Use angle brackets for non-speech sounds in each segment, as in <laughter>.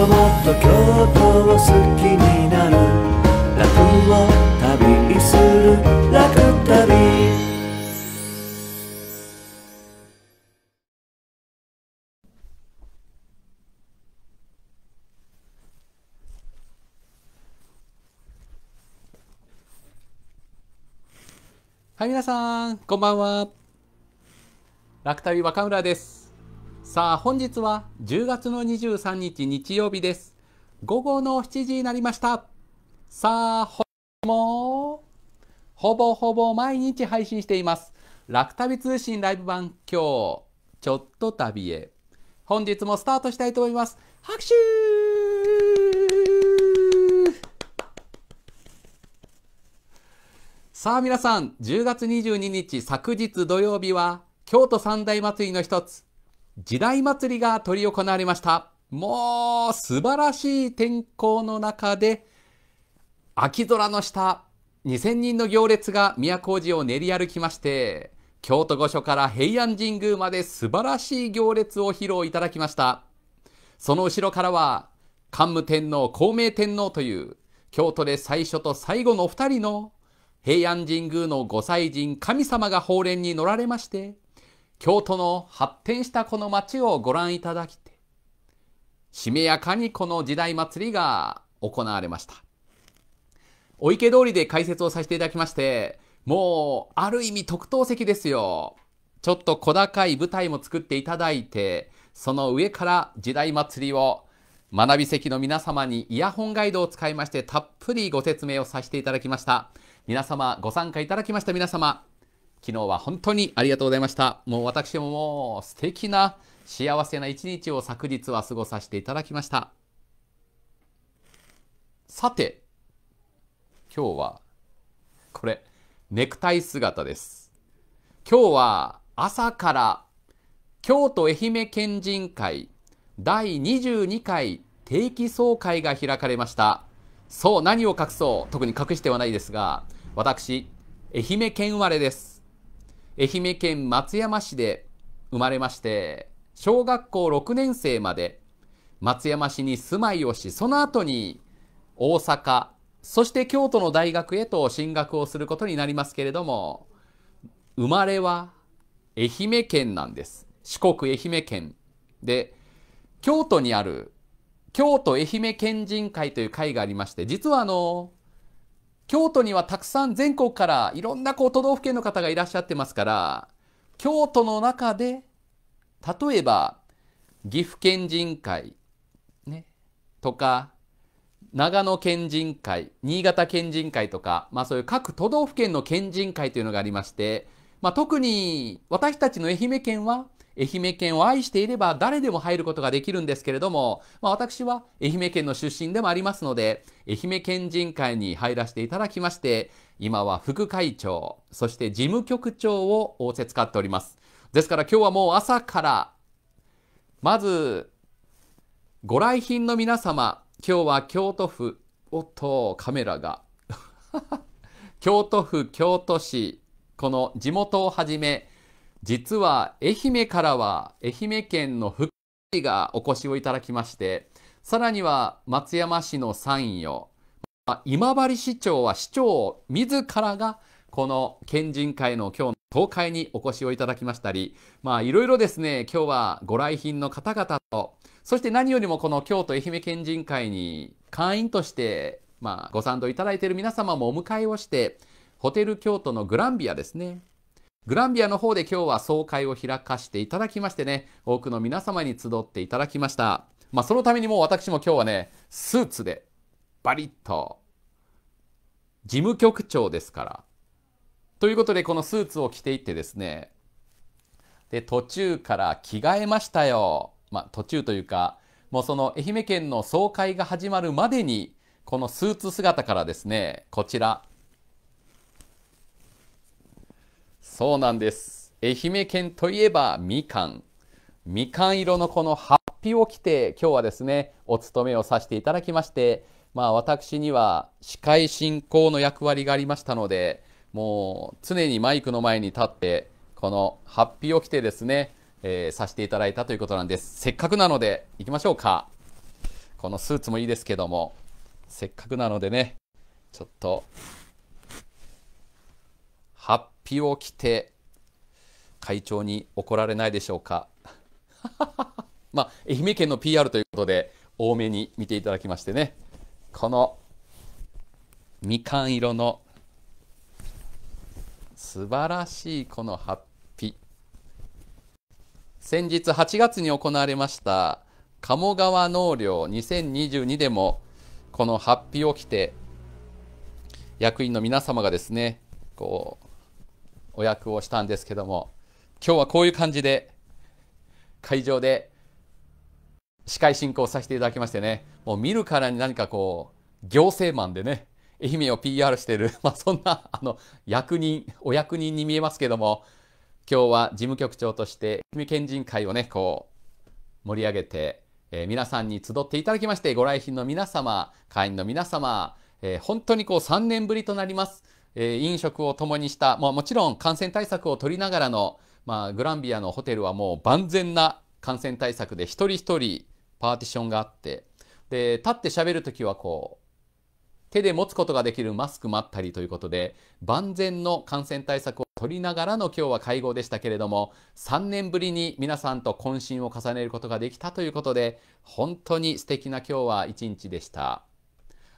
ともっと京都を好きになる楽を旅する楽旅はい、皆さん、こんばんは。楽旅若村です。さあ本日は10月の23日日曜日です午後の7時になりましたさあほぼほぼほぼ毎日配信しています楽旅通信ライブ版今日ちょっと旅へ本日もスタートしたいと思います拍手さあ皆さん10月22日昨日土曜日は京都三大祭りの一つ時代祭りが執り行われました。もう素晴らしい天候の中で、秋空の下、2000人の行列が都路を練り歩きまして、京都御所から平安神宮まで素晴らしい行列を披露いただきました。その後ろからは、桓武天皇、孔明天皇という、京都で最初と最後のお二人の平安神宮の御祭神神様が法蓮に乗られまして、京都の発展したこの町をご覧いただきて、しめやかにこの時代祭りが行われました。お池通りで解説をさせていただきまして、もう、ある意味特等席ですよ。ちょっと小高い舞台も作っていただいて、その上から時代祭りを学び席の皆様にイヤホンガイドを使いましてたっぷりご説明をさせていただきました。皆様ご参加いただきました皆様昨日は本当にありがとうございました。もう私ももう素敵な幸せな一日を昨日は過ごさせていただきました。さて、今日は、これ、ネクタイ姿です。今日は朝から京都愛媛県人会第22回定期総会が開かれました。そう、何を隠そう、特に隠してはないですが、私、愛媛県生まれです。愛媛県松山市で生まれまして小学校6年生まで松山市に住まいをしその後に大阪そして京都の大学へと進学をすることになりますけれども生まれは愛媛県なんです四国愛媛県で京都にある京都愛媛県人会という会がありまして実はあの京都にはたくさん全国からいろんなこう都道府県の方がいらっしゃってますから京都の中で例えば岐阜県人会、ね、とか長野県人会新潟県人会とか、まあ、そういう各都道府県の県人会というのがありまして、まあ、特に私たちの愛媛県は愛媛県を愛していれば誰でも入ることができるんですけれども、まあ、私は愛媛県の出身でもありますので愛媛県人会に入らせていただきまして今は副会長そして事務局長を仰せつかっておりますですから今日はもう朝からまずご来賓の皆様今日は京都府おっとカメラが <laughs> 京都府京都市この地元をはじめ実は愛媛からは愛媛県の福井がお越しをいただきまして、さらには松山市の山陽、今治市長は市長自らがこの県人会の今日の東海にお越しをいただきましたり、まあいろいろですね、今日はご来賓の方々と、そして何よりもこの京都愛媛県人会に会員として、まあご賛同いただいている皆様もお迎えをして、ホテル京都のグランビアですね、グランビアの方で今日は総会を開かしていただきましてね、多くの皆様に集っていただきました。まあ、そのためにも私も今日はね、スーツで、バリッと、事務局長ですから。ということで、このスーツを着ていってですね、で、途中から着替えましたよ。まあ、途中というか、もうその愛媛県の総会が始まるまでに、このスーツ姿からですね、こちら、そうなんです愛媛県といえばみかんみかん色のこのハッピーを着て今日はですねお勤めをさせていただきましてまあ私には司会進行の役割がありましたのでもう常にマイクの前に立ってこのハッピーを着てですね、えー、させていただいたということなんですせっかくなので行きましょうかこのスーツもいいですけどもせっかくなのでねちょっとハッピを着て会長に怒られないでしょうか <laughs> まあ愛媛県の PR ということで多めに見ていただきましてねこのみかん色の素晴らしいこのハッピ先日8月に行われました鴨川農業2022でもこのハッピを着て役員の皆様がですねこうお役をしたんですけども今日はこういう感じで会場で司会進行させていただきましてねもう見るからに何かこう行政マンでね愛媛を PR してる、<laughs> まあ、そんなあの役人お役人に見えますけども今日は事務局長として愛媛県人会をねこう盛り上げて、えー、皆さんに集っていただきましてご来賓の皆様会員の皆様、えー、本当にこう3年ぶりとなります。え飲食を共にした、まあ、もちろん感染対策を取りながらの、まあ、グランビアのホテルはもう万全な感染対策で一人一人パーティションがあってで立って喋る時はこう手で持つことができるマスクもあったりということで万全の感染対策を取りながらの今日は会合でしたけれども3年ぶりに皆さんと懇親を重ねることができたということで本当に素敵な今日は一日でした。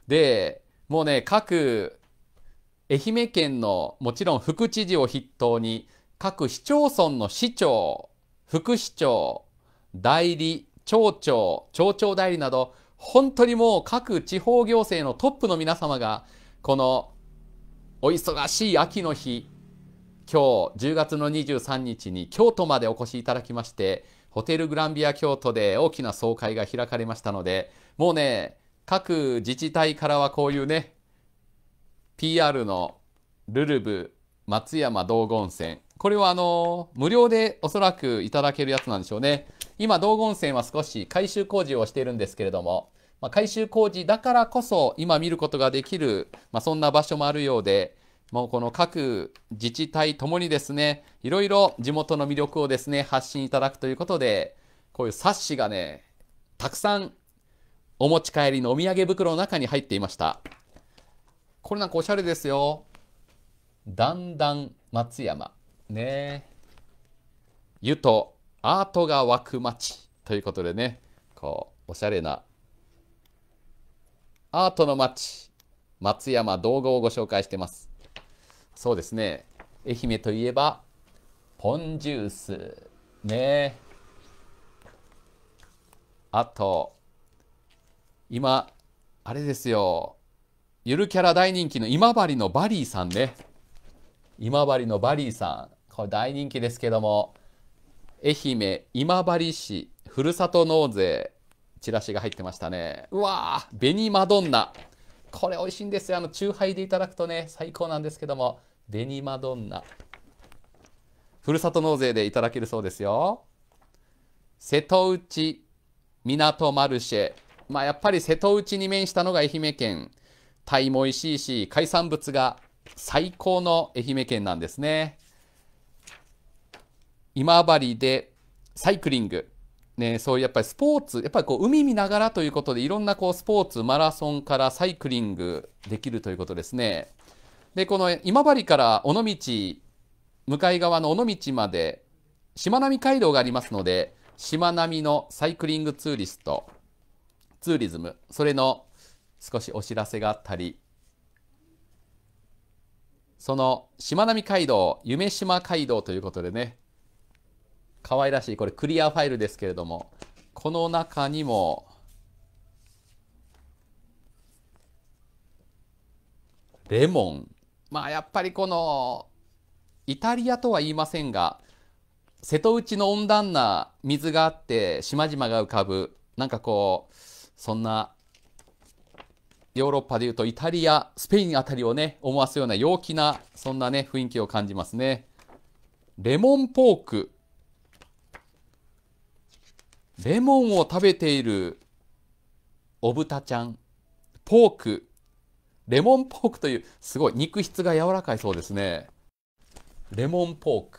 でもうね各愛媛県のもちろん副知事を筆頭に各市町村の市長副市長代理町長町長代理など本当にもう各地方行政のトップの皆様がこのお忙しい秋の日今日10月の23日に京都までお越しいただきましてホテルグランビア京都で大きな総会が開かれましたのでもうね各自治体からはこういうね PR のルルブ松山道後温泉これはあの無料でおそらくいただけるやつなんでしょうね今道後温泉は少し改修工事をしているんですけれども、まあ、改修工事だからこそ今見ることができる、まあ、そんな場所もあるようでもうこの各自治体ともにですねいろいろ地元の魅力をですね発信いただくということでこういう冊子がねたくさんお持ち帰りのお土産袋の中に入っていましたこれなんかおしゃれですよ。だんだん松山。ね湯とアートが湧く街ということでね、こう、おしゃれなアートの街、松山道後をご紹介してます。そうですね、愛媛といえば、ポンジュース。ねあと、今、あれですよ。ゆるキャラ大人気の今治のバリーさんね。今治のバリーさん。これ大人気ですけども、愛媛今治市ふるさと納税。チラシが入ってましたね。うわー、紅マドンナ。これ美味しいんですよ。あの、チューハイでいただくとね、最高なんですけども、紅マドンナ。ふるさと納税でいただけるそうですよ。瀬戸内港マルシェ。まあ、やっぱり瀬戸内に面したのが愛媛県。タイも美味しいし海産物が最高の愛媛県なんですね今治でサイクリングね、そういうやっぱりスポーツやっぱりこう海見ながらということでいろんなこうスポーツマラソンからサイクリングできるということですねでこの今治から尾道向かい側の尾道までしまなみ海道がありますのでしまなみのサイクリングツーリストツーリズムそれの少しお知らせがあったりそのしまなみ海道夢島街道ということでね可愛らしいこれクリアファイルですけれどもこの中にもレモンまあやっぱりこのイタリアとは言いませんが瀬戸内の温暖な水があって島々が浮かぶなんかこうそんなヨーロッパでいうとイタリア、スペインあたりをね、思わすような陽気な、そんなね、雰囲気を感じますね。レモンポーク。レモンを食べているお豚ちゃん。ポーク。レモンポークという、すごい、肉質が柔らかいそうですね。レモンポーク。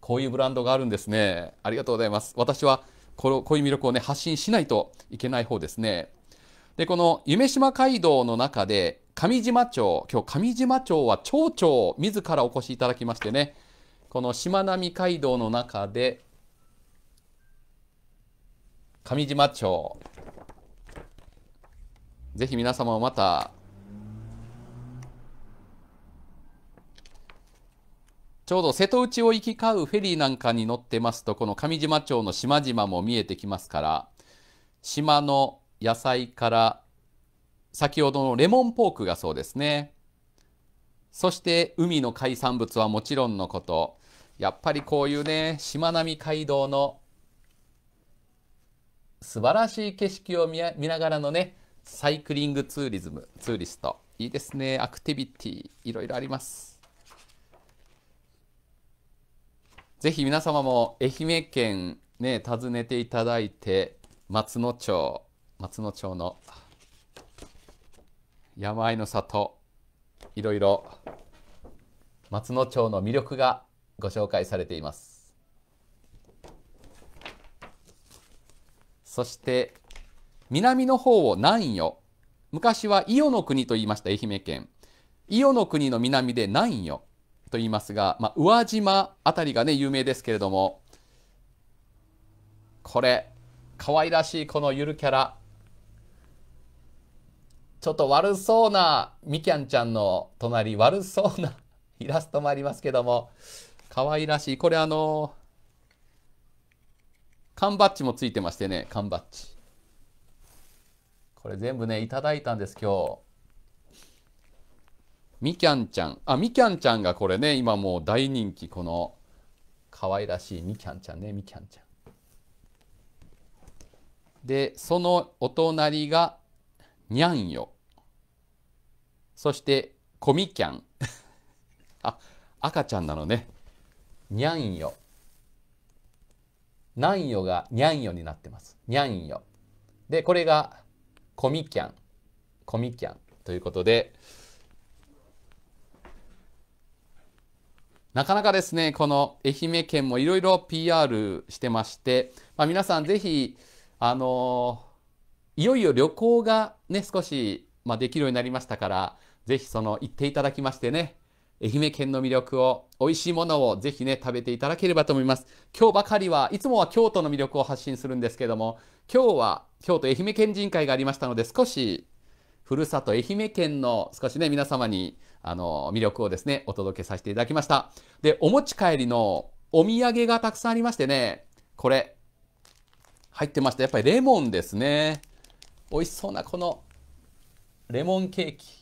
こういうブランドがあるんですね。ありがとうございます。私はこの、こういう魅力をね、発信しないといけない方ですね。で、この夢島街道の中で、上島町、今日上島町は町長自らお越しいただきましてね、このしまなみ街道の中で、上島町、ぜひ皆様もまた、ちょうど瀬戸内を行き交うフェリーなんかに乗ってますと、この上島町の島々も見えてきますから、島の野菜から先ほどのレモンポークがそうですねそして海の海産物はもちろんのことやっぱりこういうねしまなみ海道の素晴らしい景色を見ながらのねサイクリングツーリズムツーリストいいですねアクティビティいろいろありますぜひ皆様も愛媛県ね訪ねていただいて松野町松野町の山あいの里いろいろ松野町の魅力がご紹介されていますそして南の方を南予昔は伊予の国と言いました愛媛県伊予の国の南で南予と言いますが、まあ、宇和島あたりがね有名ですけれどもこれ可愛らしいこのゆるキャラちょっと悪そうなみきゃんちゃんの隣、悪そうな <laughs> イラストもありますけども、可愛らしい。これあの、缶バッジもついてましてね、缶バッジ。これ全部ね、いただいたんです、今日。みきゃんちゃん。あ、みきゃんちゃんがこれね、今もう大人気、この、可愛らしいみきゃんちゃんね、みきゃんちゃん。で、そのお隣が、にゃんよ。そしてコミキャンあ赤ちゃんなのねにゃんよなんよがにゃんよになってますにゃんよでこれがコミキャンコミキャンということでなかなかですねこの愛媛県もいろいろ PR してまして、まあ、皆さんぜひあのいよいよ旅行がね少し、まあ、できるようになりましたからぜひその行っていただきましてね、愛媛県の魅力を、美味しいものをぜひね、食べていただければと思います。今日ばかりは、いつもは京都の魅力を発信するんですけども、今日は京都愛媛県人会がありましたので、少し、ふるさと愛媛県の少しね、皆様に、あの、魅力をですね、お届けさせていただきました。で、お持ち帰りのお土産がたくさんありましてね、これ、入ってました。やっぱりレモンですね。美味しそうなこのレモンケーキ。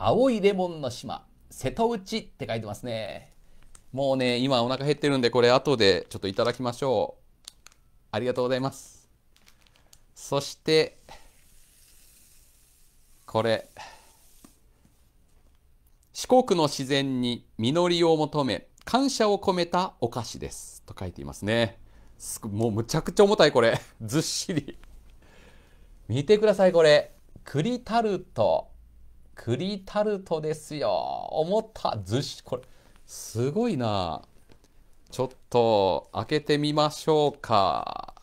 青いレモンの島瀬戸内って書いてますねもうね今お腹減ってるんでこれ後でちょっといただきましょうありがとうございますそしてこれ四国の自然に実りを求め感謝を込めたお菓子ですと書いていますねもうむちゃくちゃ重たいこれずっしり見てくださいこれ栗タルト栗タルトですよ。思った。ずし、これ、すごいな。ちょっと、開けてみましょうか。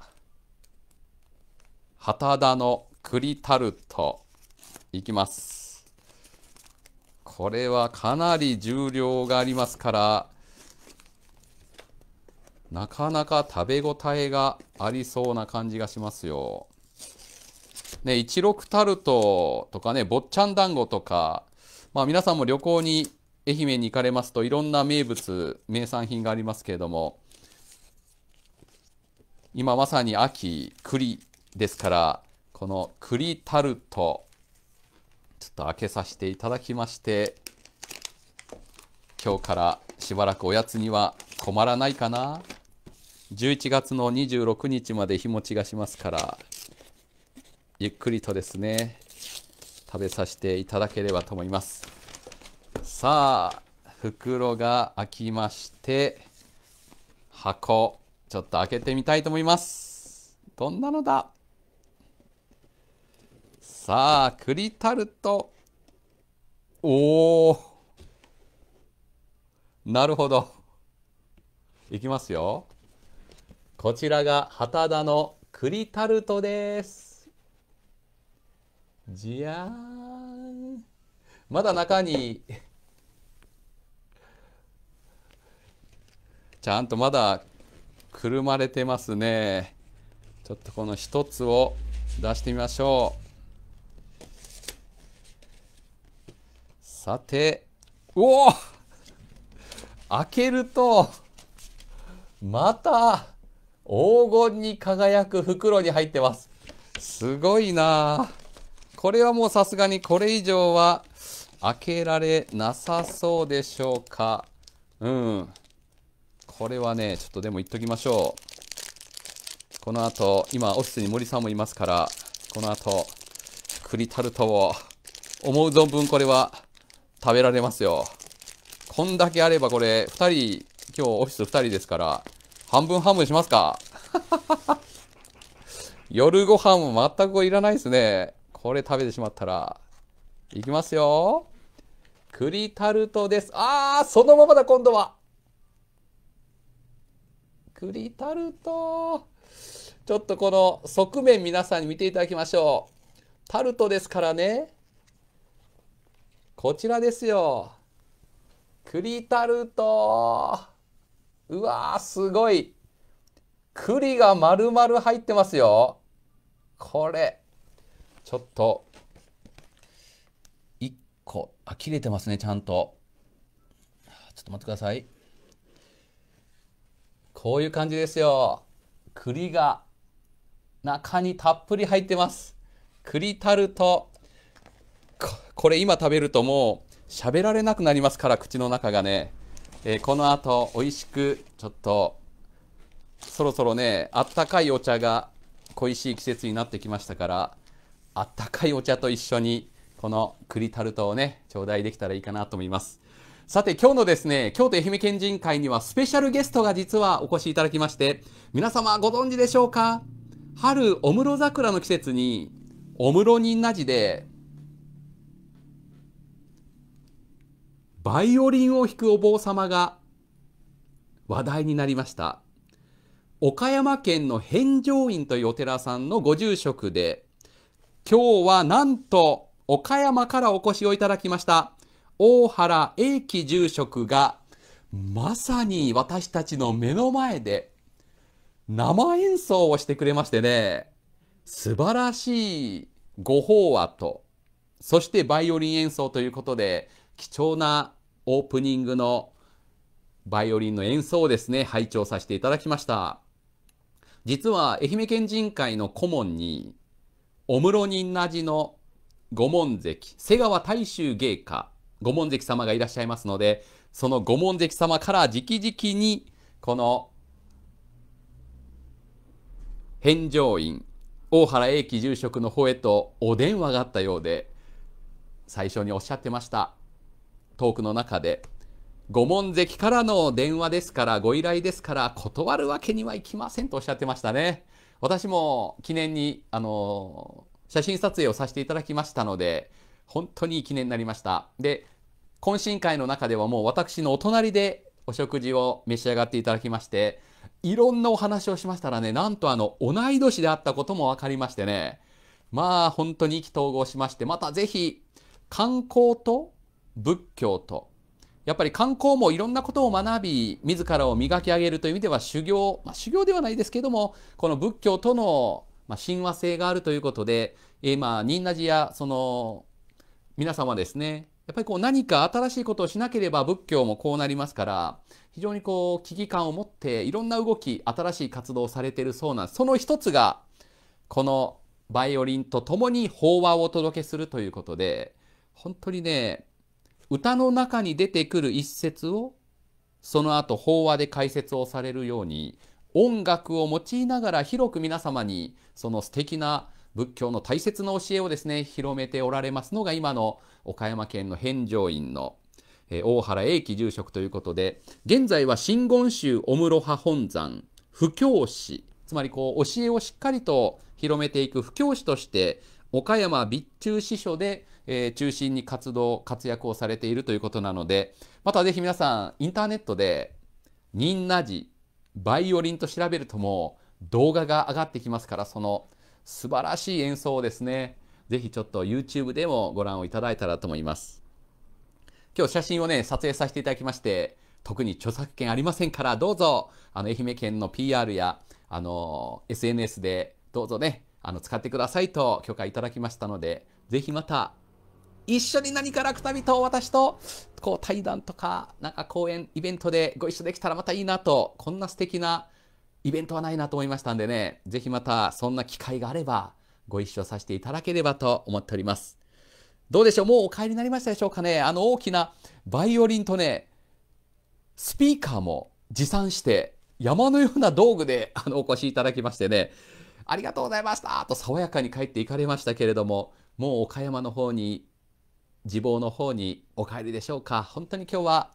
旗田の栗タルト。いきます。これはかなり重量がありますから、なかなか食べ応えがありそうな感じがしますよ。ね、一六タルトとかね、坊ちゃん団子とか、まあ皆さんも旅行に愛媛に行かれますといろんな名物、名産品がありますけれども、今まさに秋、栗ですから、この栗タルト、ちょっと開けさせていただきまして、今日からしばらくおやつには困らないかな11月の26日まで日持ちがしますからゆっくりとですね食べさせていただければと思いますさあ袋が開きまして箱ちょっと開けてみたいと思いますどんなのださあ栗タルトおおなるほどいきますよこちらが旗田の栗タルトですじゃーん。まだ中に、<laughs> ちゃんとまだくるまれてますね。ちょっとこの一つを出してみましょう。さて、おお開けると、また黄金に輝く袋に入ってます。すごいなあ。これはもうさすがにこれ以上は開けられなさそうでしょうか。うん。これはね、ちょっとでも言っときましょう。この後、今オフィスに森さんもいますから、この後、栗タルトを思う存分これは食べられますよ。こんだけあればこれ、2人、今日オフィス2人ですから、半分半分しますか <laughs> 夜ご飯も全くいらないですね。これ食べてしまったら、いきますよ。栗タルトです。あー、そのままだ、今度は。栗タルト。ちょっとこの側面皆さんに見ていただきましょう。タルトですからね。こちらですよ。栗タルト。うわー、すごい。栗が丸々入ってますよ。これ。ちょっと、1個、あ、切れてますね、ちゃんと。ちょっと待ってください。こういう感じですよ。栗が中にたっぷり入ってます。栗タルト。これ今食べるともう喋られなくなりますから、口の中がね。えー、この後、美味しく、ちょっと、そろそろね、あったかいお茶が恋しい季節になってきましたから、あったかいお茶と一緒にこの栗タルトをね頂戴できたらいいかなと思いますさて今日のですね京都愛媛県人会にはスペシャルゲストが実はお越しいただきまして皆様ご存知でしょうか春お室桜の季節にお室仁和寺でバイオリンを弾くお坊様が話題になりました岡山県の返上院というお寺さんのご住職で今日はなんと岡山からお越しをいただきました大原英樹住職がまさに私たちの目の前で生演奏をしてくれましてね素晴らしいご法話とそしてバイオリン演奏ということで貴重なオープニングのバイオリンの演奏をですね拝聴させていただきました実は愛媛県人会の顧問にお室人なじの御門関、瀬川大衆芸家、御門関様がいらっしゃいますので、その御門関様から直々に、この、返上院、大原永吉住職の方へとお電話があったようで、最初におっしゃってました。トークの中で。御門関からの電話ですから、ご依頼ですから、断るわけにはいきませんとおっしゃってましたね。私も記念に、あの写真撮影をさせていただきましたので、本当に記念になりました。で、懇親会の中ではもう私のお隣でお食事を召し上がっていただきまして、いろんなお話をしましたらね、なんとあの、同い年であったことも分かりましてね、まあ本当に意気投合しまして、またぜひ、観光と仏教とやっぱり観光もいろんなことを学び自らを磨き上げるという意味では修行、まあ、修行ではないですけどもこの仏教との親和性があるということで、えー、まあ仁和寺やその皆様ですねやっぱりこう何か新しいことをしなければ仏教もこうなりますから非常にこう危機感を持っていろんな動き新しい活動をされているそうなんですその一つがこのバイオリンとともに法話をお届けするということで本当にね歌の中に出てくる一節をその後法話で解説をされるように音楽を用いながら広く皆様にその素敵な仏教の大切な教えをですね広めておられますのが今の岡山県の返上院の大原英樹住職ということで現在は真言宗御室派本山布教師つまりこう教えをしっかりと広めていく布教師として岡山備中支所でえー、中心に活動、活躍をされているということなので、またぜひ皆さん、インターネットで、ニンナジ、バイオリンと調べるとも動画が上がってきますから、その素晴らしい演奏をですね、ぜひちょっと YouTube でもご覧をいただいたらと思います。今日写真をね、撮影させていただきまして、特に著作権ありませんから、どうぞ、あの、愛媛県の PR や、あの、SNS で、どうぞね、あの、使ってくださいと許可いただきましたので、ぜひまた一緒に何か楽旅と私とこう対談とかなんか講演イベントでご一緒できたらまたいいなとこんな素敵なイベントはないなと思いましたんでね是非またそんな機会があればご一緒させていただければと思っておりますどうでしょうもうお帰りになりましたでしょうかねあの大きなバイオリンとねスピーカーも持参して山のような道具で <laughs> あのお越しいただきましてねありがとうございましたと爽やかに帰っていかれましたけれどももう岡山の方に自暴の方にお帰りでしょうか本当に今日は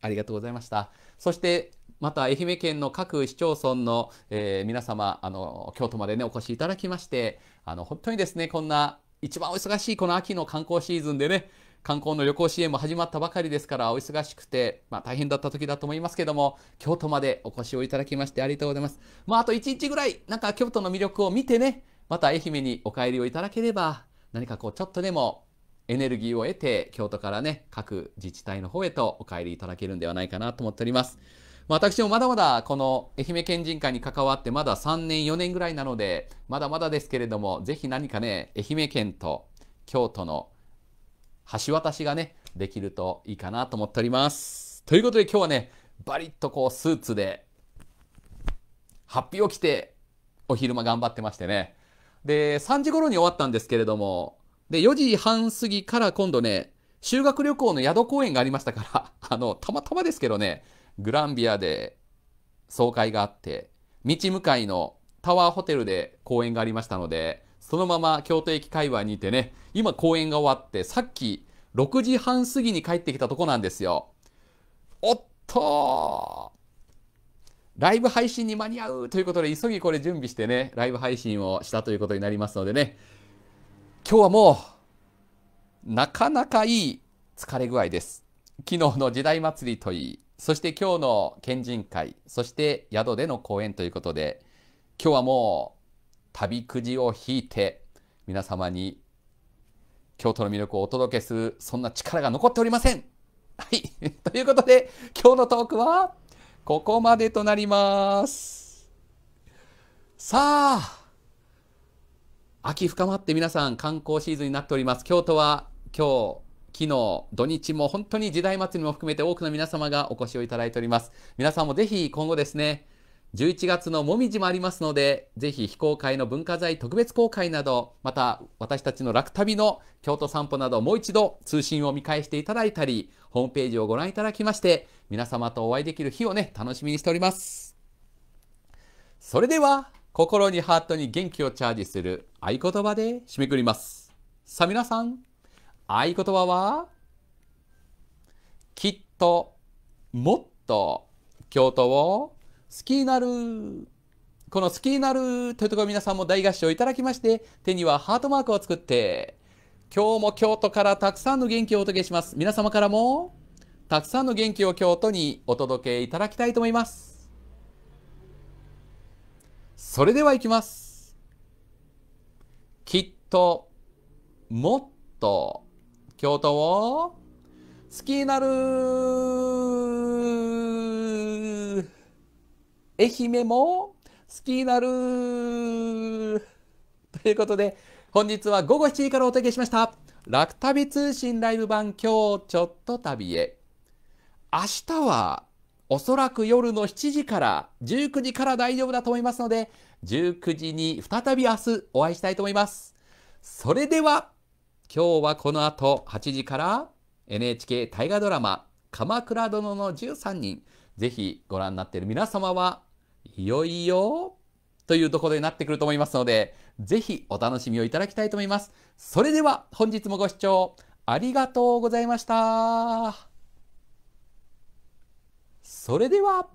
ありがとうございましたそしてまた愛媛県の各市町村の、えー、皆様あの京都までねお越しいただきましてあの本当にですねこんな一番お忙しいこの秋の観光シーズンでね観光の旅行支援も始まったばかりですからお忙しくて、まあ、大変だった時だと思いますけども京都までお越しをいただきましてありがとうございます。まあ、あと1日ぐらいなんか京都の魅力を見てねまた愛媛にお帰りをいただければ何かこうちょっとでもエネルギーを得て、京都からね、各自治体の方へとお帰りいただけるんではないかなと思っております。ま私もまだまだこの愛媛県人会に関わってまだ3年4年ぐらいなのでまだまだですけれどもぜひ何かね愛媛県と京都の橋渡しがねできるといいかなと思っておりますということで今日はねバリッとこうスーツでハッピーを着てお昼間頑張ってましてねで3時頃に終わったんですけれどもで、4時半過ぎから今度ね、修学旅行の宿公演がありましたから、<laughs> あの、たまたまですけどね、グランビアで総会があって、道向かいのタワーホテルで公演がありましたので、そのまま京都駅界隈にいてね、今公演が終わって、さっき6時半過ぎに帰ってきたとこなんですよ。おっとライブ配信に間に合うということで、急ぎこれ準備してね、ライブ配信をしたということになりますのでね、今日はもう、なかなかいい疲れ具合です。昨日の時代祭りといい、そして今日の県人会、そして宿での講演ということで、今日はもう、旅くじを引いて、皆様に京都の魅力をお届けする、そんな力が残っておりません。はい。<laughs> ということで、今日のトークは、ここまでとなります。さあ、秋深まって皆さん観光シーズンになっております。京都は今日昨日、土日も本当に時代祭りも含めて多くの皆様がお越しをいただいております。皆さんもぜひ今後ですね、11月のもみじもありますので、ぜひ非公開の文化財特別公開など、また私たちの楽旅の京都散歩などもう一度通信を見返していただいたり、ホームページをご覧いただきまして、皆様とお会いできる日をね、楽しみにしております。それでは、心にハートに元気をチャージする合言葉で締めくります。さあ皆さん、合言葉は、きっと、もっと、京都を好きになる。この好きになるというところ皆さんも大合唱いただきまして、手にはハートマークを作って、今日も京都からたくさんの元気をお届けします。皆様からも、たくさんの元気を京都にお届けいただきたいと思います。それではいきます。きっと、もっと、京都を、好きになる愛媛も好きになるということで、本日は午後7時からお届けしました。楽旅通信ライブ版今日ちょっと旅へ。明日はおそらく夜の7時から19時から大丈夫だと思いますので、19時に再び明日お会いしたいと思います。それでは、今日はこの後8時から NHK 大河ドラマ鎌倉殿の13人、ぜひご覧になっている皆様はいよいよというところになってくると思いますので、ぜひお楽しみをいただきたいと思います。それでは本日もご視聴ありがとうございました。それでは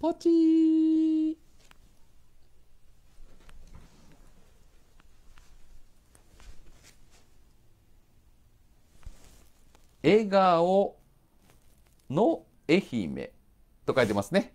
ポチ笑顔の愛媛と書いてますね。